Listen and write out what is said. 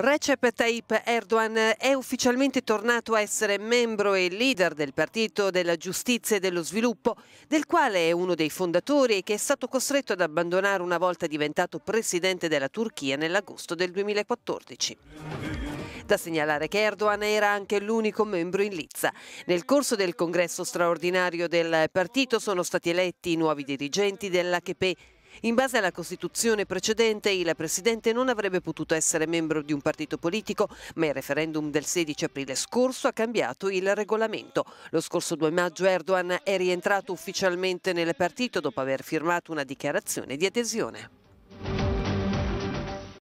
Recep Tayyip Erdogan è ufficialmente tornato a essere membro e leader del Partito della Giustizia e dello Sviluppo, del quale è uno dei fondatori e che è stato costretto ad abbandonare una volta diventato presidente della Turchia nell'agosto del 2014. Da segnalare che Erdogan era anche l'unico membro in Lizza. Nel corso del congresso straordinario del partito sono stati eletti i nuovi dirigenti dell'AKP in base alla Costituzione precedente, il Presidente non avrebbe potuto essere membro di un partito politico, ma il referendum del 16 aprile scorso ha cambiato il regolamento. Lo scorso 2 maggio Erdogan è rientrato ufficialmente nel partito dopo aver firmato una dichiarazione di adesione.